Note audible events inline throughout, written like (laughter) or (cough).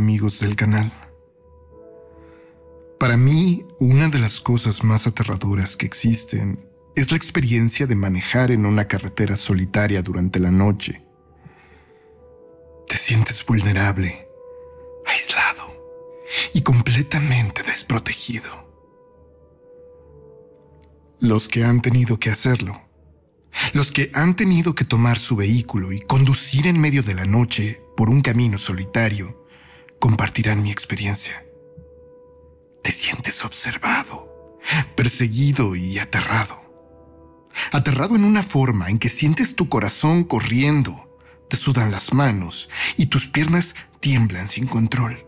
amigos del canal. Para mí, una de las cosas más aterradoras que existen es la experiencia de manejar en una carretera solitaria durante la noche. Te sientes vulnerable, aislado y completamente desprotegido. Los que han tenido que hacerlo, los que han tenido que tomar su vehículo y conducir en medio de la noche por un camino solitario, compartirán mi experiencia. Te sientes observado, perseguido y aterrado. Aterrado en una forma en que sientes tu corazón corriendo, te sudan las manos y tus piernas tiemblan sin control.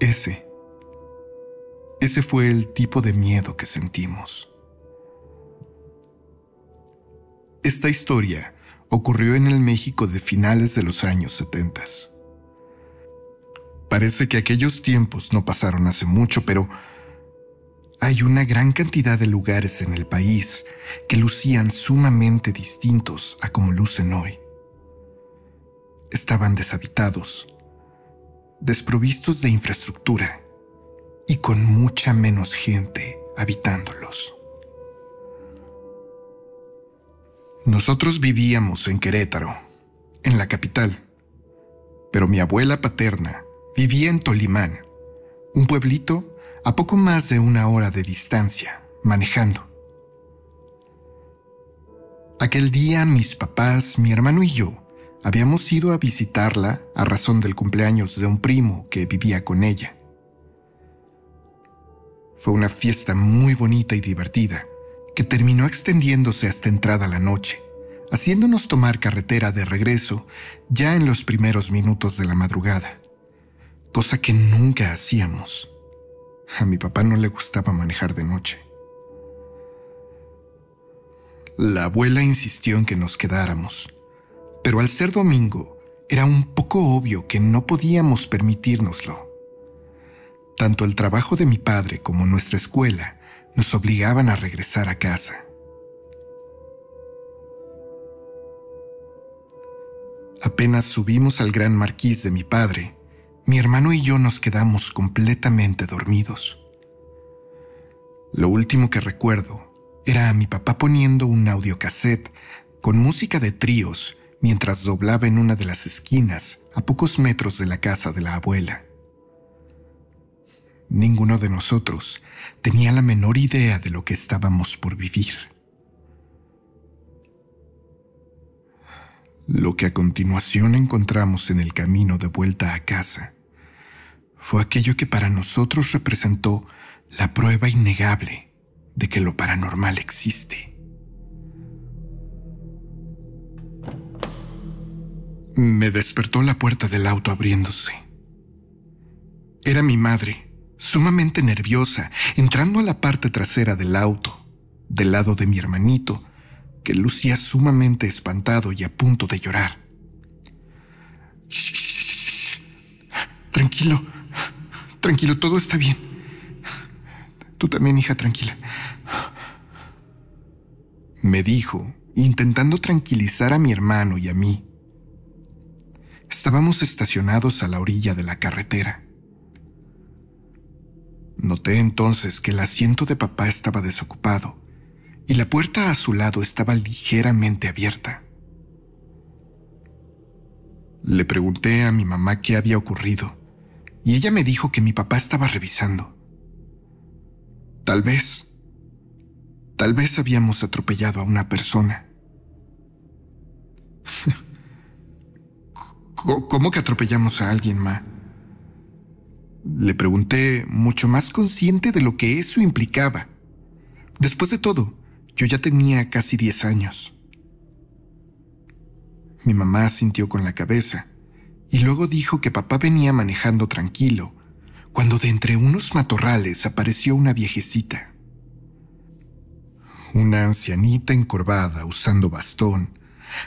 Ese, ese fue el tipo de miedo que sentimos. Esta historia ocurrió en el México de finales de los años 70. Parece que aquellos tiempos no pasaron hace mucho, pero hay una gran cantidad de lugares en el país que lucían sumamente distintos a como lucen hoy. Estaban deshabitados, desprovistos de infraestructura y con mucha menos gente habitándolos. Nosotros vivíamos en Querétaro, en la capital, pero mi abuela paterna vivía en Tolimán, un pueblito a poco más de una hora de distancia, manejando. Aquel día mis papás, mi hermano y yo habíamos ido a visitarla a razón del cumpleaños de un primo que vivía con ella. Fue una fiesta muy bonita y divertida, que terminó extendiéndose hasta entrada la noche, haciéndonos tomar carretera de regreso ya en los primeros minutos de la madrugada cosa que nunca hacíamos. A mi papá no le gustaba manejar de noche. La abuela insistió en que nos quedáramos, pero al ser domingo era un poco obvio que no podíamos permitírnoslo. Tanto el trabajo de mi padre como nuestra escuela nos obligaban a regresar a casa. Apenas subimos al gran marquís de mi padre, mi hermano y yo nos quedamos completamente dormidos. Lo último que recuerdo era a mi papá poniendo un audiocassette con música de tríos mientras doblaba en una de las esquinas a pocos metros de la casa de la abuela. Ninguno de nosotros tenía la menor idea de lo que estábamos por vivir. Lo que a continuación encontramos en el camino de vuelta a casa fue aquello que para nosotros representó la prueba innegable de que lo paranormal existe. Me despertó la puerta del auto abriéndose. Era mi madre, sumamente nerviosa, entrando a la parte trasera del auto, del lado de mi hermanito, que lucía sumamente espantado y a punto de llorar. Tranquilo, Tranquilo, todo está bien. Tú también, hija, tranquila. Me dijo, intentando tranquilizar a mi hermano y a mí. Estábamos estacionados a la orilla de la carretera. Noté entonces que el asiento de papá estaba desocupado y la puerta a su lado estaba ligeramente abierta. Le pregunté a mi mamá qué había ocurrido y ella me dijo que mi papá estaba revisando. Tal vez, tal vez habíamos atropellado a una persona. (laughs) ¿Cómo que atropellamos a alguien, Ma? Le pregunté, mucho más consciente de lo que eso implicaba. Después de todo, yo ya tenía casi 10 años. Mi mamá sintió con la cabeza y luego dijo que papá venía manejando tranquilo, cuando de entre unos matorrales apareció una viejecita. Una ancianita encorvada usando bastón,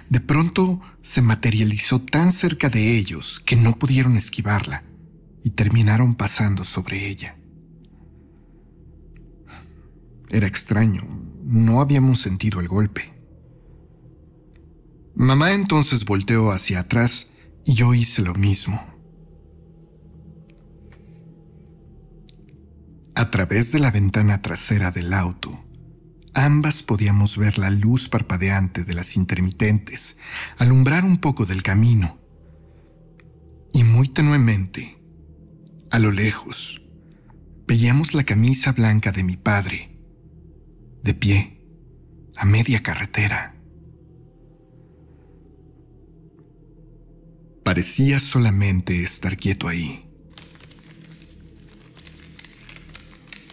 de pronto se materializó tan cerca de ellos que no pudieron esquivarla y terminaron pasando sobre ella. Era extraño, no habíamos sentido el golpe. Mamá entonces volteó hacia atrás yo hice lo mismo. A través de la ventana trasera del auto, ambas podíamos ver la luz parpadeante de las intermitentes alumbrar un poco del camino. Y muy tenuemente, a lo lejos, veíamos la camisa blanca de mi padre, de pie, a media carretera. Parecía solamente estar quieto ahí.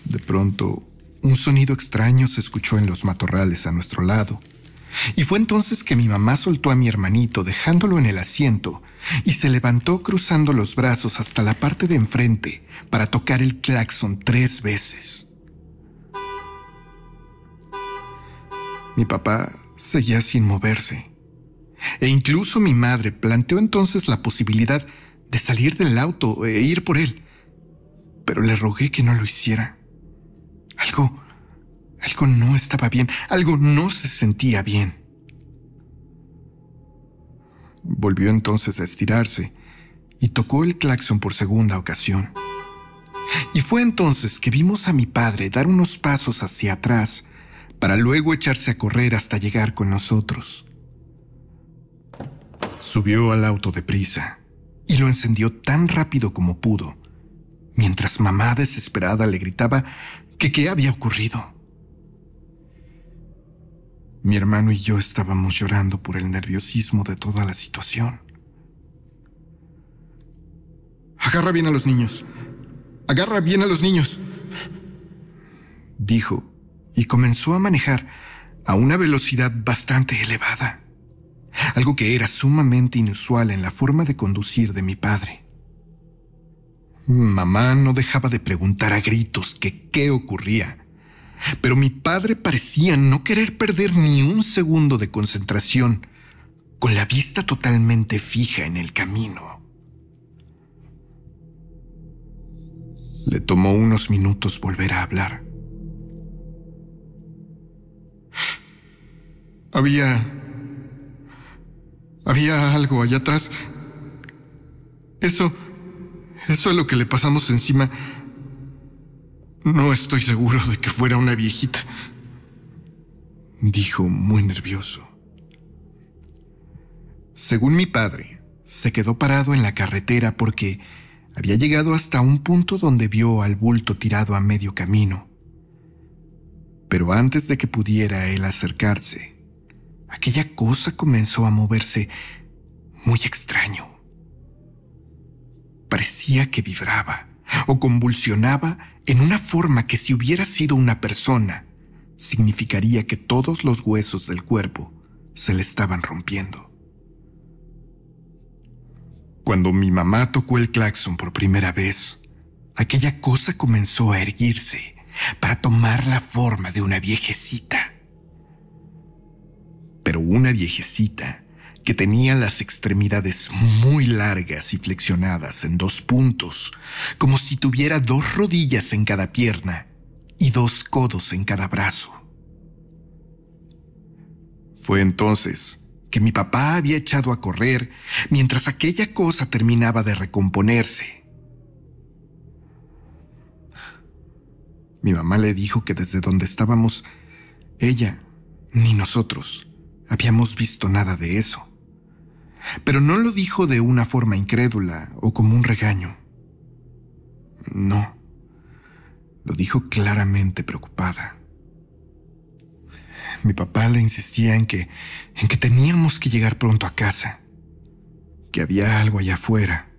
De pronto, un sonido extraño se escuchó en los matorrales a nuestro lado. Y fue entonces que mi mamá soltó a mi hermanito dejándolo en el asiento y se levantó cruzando los brazos hasta la parte de enfrente para tocar el claxon tres veces. Mi papá seguía sin moverse. E incluso mi madre planteó entonces la posibilidad de salir del auto e ir por él. Pero le rogué que no lo hiciera. Algo... Algo no estaba bien, algo no se sentía bien. Volvió entonces a estirarse y tocó el claxon por segunda ocasión. Y fue entonces que vimos a mi padre dar unos pasos hacia atrás para luego echarse a correr hasta llegar con nosotros. Subió al auto deprisa y lo encendió tan rápido como pudo, mientras mamá desesperada le gritaba que qué había ocurrido. Mi hermano y yo estábamos llorando por el nerviosismo de toda la situación. Agarra bien a los niños. Agarra bien a los niños. Dijo, y comenzó a manejar a una velocidad bastante elevada algo que era sumamente inusual en la forma de conducir de mi padre. Mamá no dejaba de preguntar a gritos que qué ocurría, pero mi padre parecía no querer perder ni un segundo de concentración, con la vista totalmente fija en el camino. Le tomó unos minutos volver a hablar. Había había algo allá atrás. Eso... Eso es lo que le pasamos encima. No estoy seguro de que fuera una viejita. Dijo muy nervioso. Según mi padre, se quedó parado en la carretera porque había llegado hasta un punto donde vio al bulto tirado a medio camino. Pero antes de que pudiera él acercarse, aquella cosa comenzó a moverse muy extraño. Parecía que vibraba o convulsionaba en una forma que si hubiera sido una persona, significaría que todos los huesos del cuerpo se le estaban rompiendo. Cuando mi mamá tocó el claxon por primera vez, aquella cosa comenzó a erguirse para tomar la forma de una viejecita una viejecita que tenía las extremidades muy largas y flexionadas en dos puntos, como si tuviera dos rodillas en cada pierna y dos codos en cada brazo. Fue entonces que mi papá había echado a correr mientras aquella cosa terminaba de recomponerse. Mi mamá le dijo que desde donde estábamos, ella ni nosotros Habíamos visto nada de eso. Pero no lo dijo de una forma incrédula o como un regaño. No. Lo dijo claramente preocupada. Mi papá le insistía en que, en que teníamos que llegar pronto a casa, que había algo allá afuera,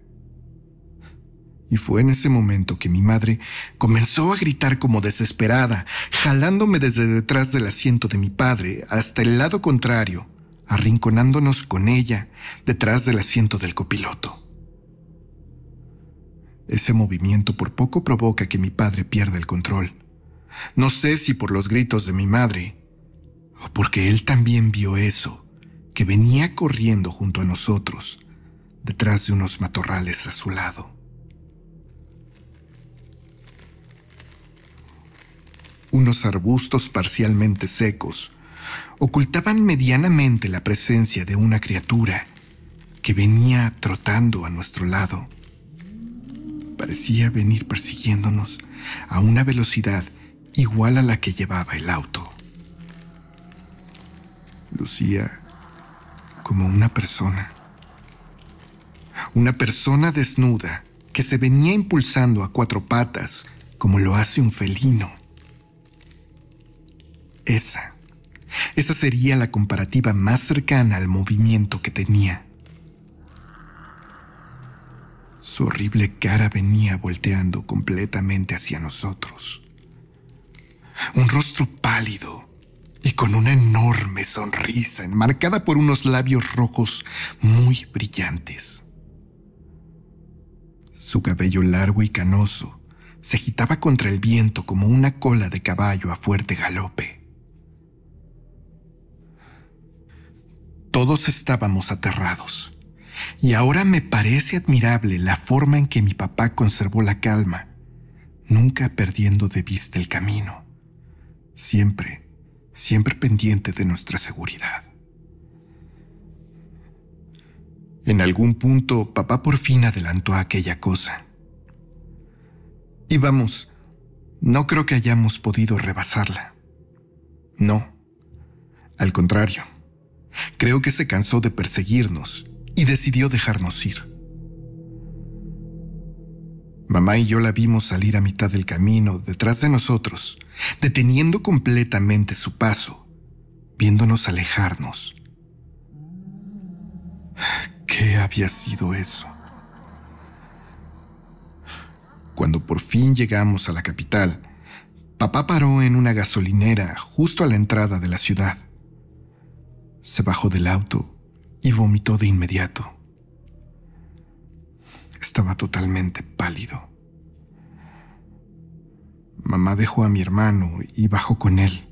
y fue en ese momento que mi madre comenzó a gritar como desesperada, jalándome desde detrás del asiento de mi padre hasta el lado contrario, arrinconándonos con ella detrás del asiento del copiloto. Ese movimiento por poco provoca que mi padre pierda el control. No sé si por los gritos de mi madre o porque él también vio eso, que venía corriendo junto a nosotros, detrás de unos matorrales a su lado. unos arbustos parcialmente secos, ocultaban medianamente la presencia de una criatura que venía trotando a nuestro lado. Parecía venir persiguiéndonos a una velocidad igual a la que llevaba el auto. Lucía como una persona. Una persona desnuda que se venía impulsando a cuatro patas como lo hace un felino. Esa. Esa sería la comparativa más cercana al movimiento que tenía. Su horrible cara venía volteando completamente hacia nosotros. Un rostro pálido y con una enorme sonrisa enmarcada por unos labios rojos muy brillantes. Su cabello largo y canoso se agitaba contra el viento como una cola de caballo a fuerte galope. Todos estábamos aterrados. Y ahora me parece admirable la forma en que mi papá conservó la calma, nunca perdiendo de vista el camino, siempre, siempre pendiente de nuestra seguridad. En algún punto, papá por fin adelantó aquella cosa. Y vamos, no creo que hayamos podido rebasarla. No, al contrario. Creo que se cansó de perseguirnos y decidió dejarnos ir. Mamá y yo la vimos salir a mitad del camino detrás de nosotros, deteniendo completamente su paso, viéndonos alejarnos. ¿Qué había sido eso? Cuando por fin llegamos a la capital, papá paró en una gasolinera justo a la entrada de la ciudad se bajó del auto y vomitó de inmediato. Estaba totalmente pálido. Mamá dejó a mi hermano y bajó con él.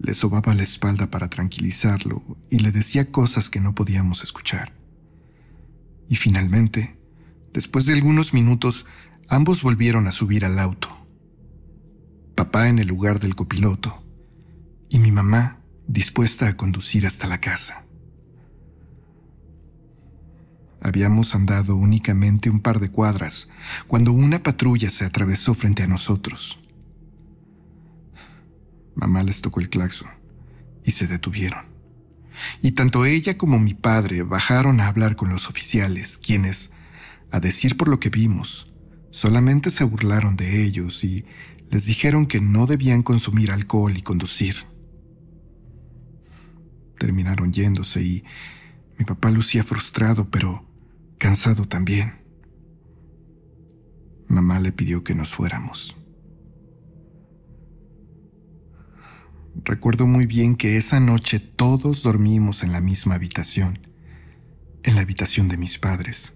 Le sobaba la espalda para tranquilizarlo y le decía cosas que no podíamos escuchar. Y finalmente, después de algunos minutos, ambos volvieron a subir al auto. Papá en el lugar del copiloto y mi mamá dispuesta a conducir hasta la casa. Habíamos andado únicamente un par de cuadras cuando una patrulla se atravesó frente a nosotros. Mamá les tocó el claxon y se detuvieron. Y tanto ella como mi padre bajaron a hablar con los oficiales, quienes, a decir por lo que vimos, solamente se burlaron de ellos y les dijeron que no debían consumir alcohol y conducir terminaron yéndose y mi papá lucía frustrado, pero cansado también. Mamá le pidió que nos fuéramos. Recuerdo muy bien que esa noche todos dormimos en la misma habitación, en la habitación de mis padres.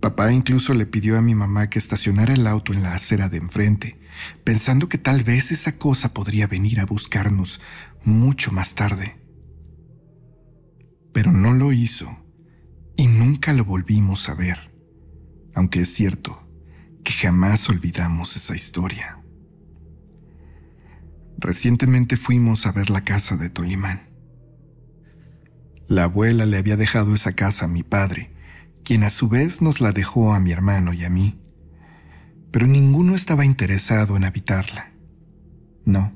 Papá incluso le pidió a mi mamá que estacionara el auto en la acera de enfrente pensando que tal vez esa cosa podría venir a buscarnos mucho más tarde. Pero no lo hizo y nunca lo volvimos a ver, aunque es cierto que jamás olvidamos esa historia. Recientemente fuimos a ver la casa de Tolimán. La abuela le había dejado esa casa a mi padre, quien a su vez nos la dejó a mi hermano y a mí pero ninguno estaba interesado en habitarla. No.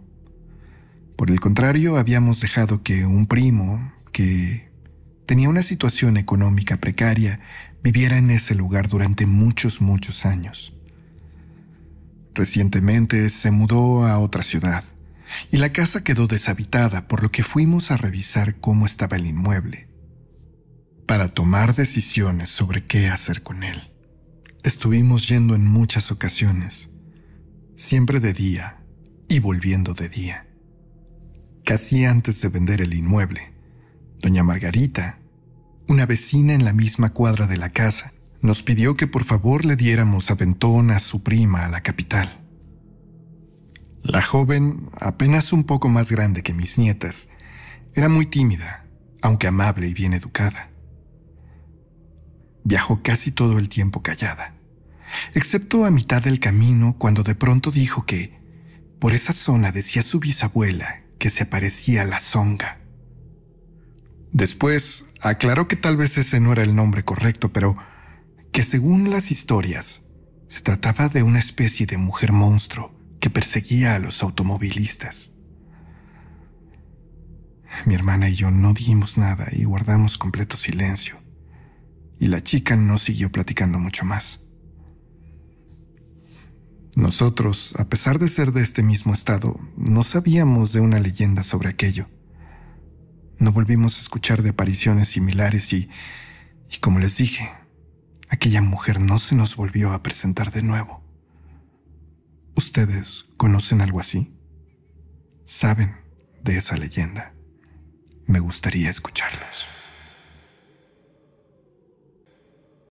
Por el contrario, habíamos dejado que un primo, que tenía una situación económica precaria, viviera en ese lugar durante muchos, muchos años. Recientemente se mudó a otra ciudad y la casa quedó deshabitada, por lo que fuimos a revisar cómo estaba el inmueble, para tomar decisiones sobre qué hacer con él. Estuvimos yendo en muchas ocasiones, siempre de día y volviendo de día. Casi antes de vender el inmueble, doña Margarita, una vecina en la misma cuadra de la casa, nos pidió que por favor le diéramos aventón a su prima a la capital. La joven, apenas un poco más grande que mis nietas, era muy tímida, aunque amable y bien educada. Viajó casi todo el tiempo callada, excepto a mitad del camino cuando de pronto dijo que por esa zona decía su bisabuela que se parecía a la zonga. Después aclaró que tal vez ese no era el nombre correcto, pero que según las historias se trataba de una especie de mujer monstruo que perseguía a los automovilistas. Mi hermana y yo no dijimos nada y guardamos completo silencio y la chica no siguió platicando mucho más. Nosotros, a pesar de ser de este mismo estado, no sabíamos de una leyenda sobre aquello. No volvimos a escuchar de apariciones similares y, y como les dije, aquella mujer no se nos volvió a presentar de nuevo. ¿Ustedes conocen algo así? ¿Saben de esa leyenda? Me gustaría escucharlos.